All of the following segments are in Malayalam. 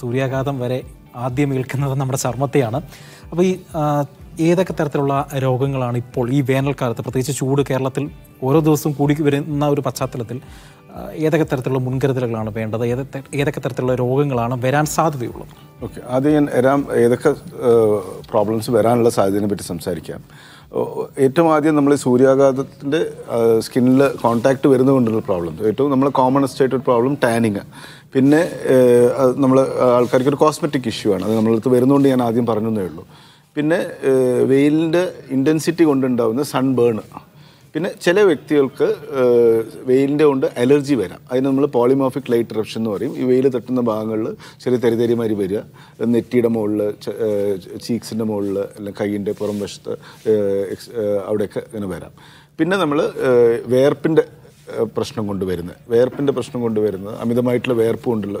സൂര്യാഘാതം വരെ ആദ്യം ഏൽക്കുന്നത് നമ്മുടെ ചർമ്മത്തെയാണ് അപ്പോൾ ഈ ഏതൊക്കെ തരത്തിലുള്ള രോഗങ്ങളാണ് ഇപ്പോൾ ഈ വേനൽക്കാലത്ത് പ്രത്യേകിച്ച് ചൂട് കേരളത്തിൽ ഓരോ ദിവസവും കൂടി വരുന്ന ഒരു പശ്ചാത്തലത്തിൽ ഏതൊക്കെ തരത്തിലുള്ള മുൻകരുതലുകളാണ് വേണ്ടത് ഏതൊക്കെ ഏതൊക്കെ തരത്തിലുള്ള രോഗങ്ങളാണ് വരാൻ സാധ്യതയുള്ളത് ഓക്കെ ആദ്യം ഞാൻ ഏതൊക്കെ പ്രോബ്ലംസ് വരാനുള്ള സാധ്യതയെ പറ്റി സംസാരിക്കാം ഏറ്റവും ആദ്യം നമ്മൾ സൂര്യാഘാതത്തിൻ്റെ സ്കിന്നിൽ കോൺടാക്റ്റ് കൊണ്ടുള്ള പ്രോബ്ലം ഏറ്റവും നമ്മൾ കോമൺ സ്റ്റേറ്റ് ഒരു പ്രോബ്ലം ടാനിങ് പിന്നെ നമ്മൾ ആൾക്കാർക്ക് ഒരു കോസ്മെറ്റിക് ഇഷ്യൂ ആണ് അത് നമ്മളടുത്ത് വരുന്നതുകൊണ്ട് ഞാൻ ആദ്യം പറഞ്ഞതേ ഉള്ളൂ പിന്നെ വെയിലിൻ്റെ ഇൻറ്റൻസിറ്റി കൊണ്ടുണ്ടാകുന്ന സൺബേൺ പിന്നെ ചില വ്യക്തികൾക്ക് വെയിലിൻ്റെ കൊണ്ട് അലർജി വരാം അതിന് നമ്മൾ പോളിമോഫിക് ലൈറ്റ് റപ്ഷൻ എന്ന് പറയും ഈ വെയിൽ തട്ടുന്ന ഭാഗങ്ങളിൽ ചെറിയ തരിതരിമാരി വരിക നെറ്റിയുടെ മുകളിൽ ചീക്സിൻ്റെ മുകളിൽ അല്ലെങ്കിൽ കൈയിൻ്റെ പുറം വശത്ത് അവിടെയൊക്കെ ഇങ്ങനെ വരാം പിന്നെ നമ്മൾ വേർപ്പിൻ്റെ പ്രശ്നം കൊണ്ടുവരുന്നത് വേർപ്പിൻ്റെ പ്രശ്നം കൊണ്ടുവരുന്നത് അമിതമായിട്ടുള്ള വേർപ്പ് കൊണ്ടുള്ള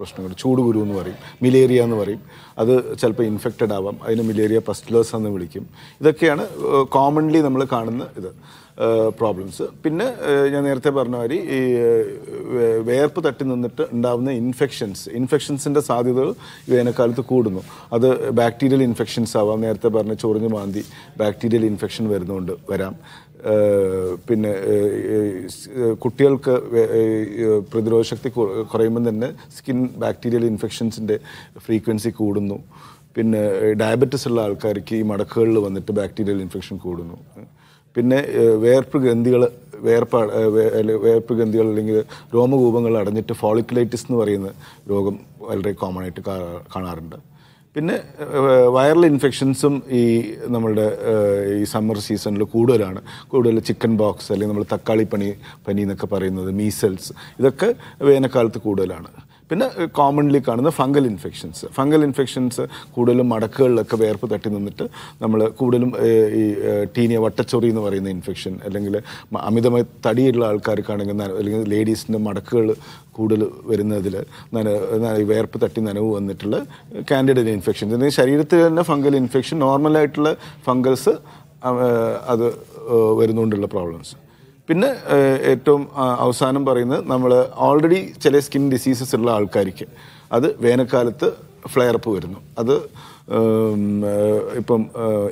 പ്രശ്നങ്ങൾ ചൂടുകുരു എന്ന് പറയും മിലേറിയ എന്ന് പറയും അത് ചിലപ്പോൾ ഇൻഫെക്റ്റഡ് ആവാം അതിന് മിലേറിയ പസ്റ്റിലേഴ്സ് എന്ന് വിളിക്കും ഇതൊക്കെയാണ് കോമൺലി നമ്മൾ കാണുന്ന ഇത് പ്രോബ്ലംസ് പിന്നെ ഞാൻ നേരത്തെ പറഞ്ഞ മാതിരി ഈ വേർപ്പ് തട്ടി നിന്നിട്ട് ഉണ്ടാകുന്ന ഇൻഫെക്ഷൻസ് ഇൻഫെക്ഷൻസിൻ്റെ സാധ്യതകൾ വേനൽക്കാലത്ത് കൂടുന്നു അത് ബാക്ടീരിയൽ ഇൻഫെക്ഷൻസ് ആവാം നേരത്തെ പറഞ്ഞ ചൊറിഞ്ഞ് മാന്തി ബാക്ടീരിയൽ ഇൻഫെക്ഷൻ വരുന്നുണ്ട് വരാം പിന്നെ കുട്ടികൾക്ക് പ്രതിരോധ ശക്തി കുറയുമ്പം തന്നെ സ്കിൻ ബാക്ടീരിയൽ ഇൻഫെക്ഷൻസിൻ്റെ ഫ്രീക്വൻസി കൂടുന്നു പിന്നെ ഡയബറ്റിസ് ഉള്ള ആൾക്കാർക്ക് ഈ മടക്കുകളിൽ വന്നിട്ട് ബാക്ടീരിയൽ ഇൻഫെക്ഷൻ കൂടുന്നു പിന്നെ വേർപ്പ് ഗ്രന്ഥികൾ വേർപ്പാ വേർപ്പ് ഗ്രന്ഥികൾ അല്ലെങ്കിൽ രോമകൂപങ്ങൾ അടഞ്ഞിട്ട് ഫോളിക്കുലൈറ്റിസ് എന്ന് പറയുന്ന രോഗം വളരെ കോമൺ ആയിട്ട് കാണാറുണ്ട് പിന്നെ വൈറൽ ഇൻഫെക്ഷൻസും ഈ നമ്മളുടെ ഈ സമ്മർ സീസണിൽ കൂടുതലാണ് കൂടുതൽ ചിക്കൻ ബോക്സ് അല്ലെങ്കിൽ നമ്മൾ തക്കാളി പനി പനി എന്നൊക്കെ പറയുന്നത് മീസൽസ് ഇതൊക്കെ വേനൽക്കാലത്ത് കൂടുതലാണ് പിന്നെ കോമൺലി കാണുന്ന ഫംഗൽ ഇൻഫെക്ഷൻസ് ഫംഗൽ ഇൻഫെക്ഷൻസ് കൂടുതലും മടക്കുകളിലൊക്കെ വേർപ്പ് തട്ടി നിന്നിട്ട് നമ്മൾ കൂടുതലും ഈ ടീനിയ വട്ടച്ചൊറി എന്ന് പറയുന്ന ഇൻഫെക്ഷൻ അല്ലെങ്കിൽ അമിതമായി തടിയുള്ള ആൾക്കാർക്കാണെങ്കിൽ അല്ലെങ്കിൽ ലേഡീസിൻ്റെ മടക്കുകൾ കൂടുതൽ വരുന്നതിൽ വേർപ്പ് തട്ടി നനവ് വന്നിട്ടുള്ള കാൻഡിഡ ഇൻഫെക്ഷൻ ശരീരത്തിൽ തന്നെ ഫംഗൽ ഇൻഫെക്ഷൻ നോർമലായിട്ടുള്ള ഫംഗൽസ് അത് വരുന്നുകൊണ്ടുള്ള പ്രോബ്ലംസ് പിന്നെ ഏറ്റവും അവസാനം പറയുന്നത് നമ്മൾ ഓൾറെഡി ചില സ്കിൻ ഡിസീസസ് ഉള്ള ആൾക്കാർക്ക് അത് വേനൽക്കാലത്ത് ഫ്ലെയറപ്പ് വരുന്നു അത് ഇപ്പം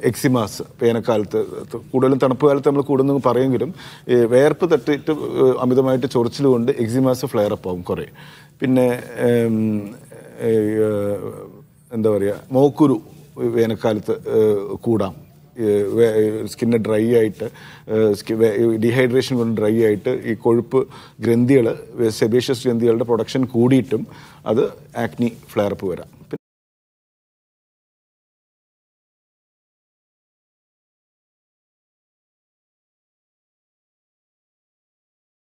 എക്സിമാസ് വേനൽക്കാലത്ത് കൂടുതലും തണുപ്പ് കാലത്ത് നമ്മൾ കൂടുതലും പറയുമെങ്കിലും വേർപ്പ് തട്ടിയിട്ട് അമിതമായിട്ട് ചൊറിച്ചിൽ കൊണ്ട് എക്സിമാസ് ഫ്ലെയറപ്പ് ആവും കുറേ പിന്നെ എന്താ പറയുക മോക്കുരു വേനൽക്കാലത്ത് കൂടാം സ്കിന്ന് ഡ്രൈ ആയിട്ട് ഡീഹൈഡ്രേഷൻ കൊണ്ട് ഡ്രൈ ആയിട്ട് ഈ കൊഴുപ്പ് ഗ്രന്ഥികൾ സെബേഷ്യസ് ഗ്രന്ഥികളുടെ പ്രൊഡക്ഷൻ കൂടിയിട്ടും അത് ആക്നി അപ്പ് വരാം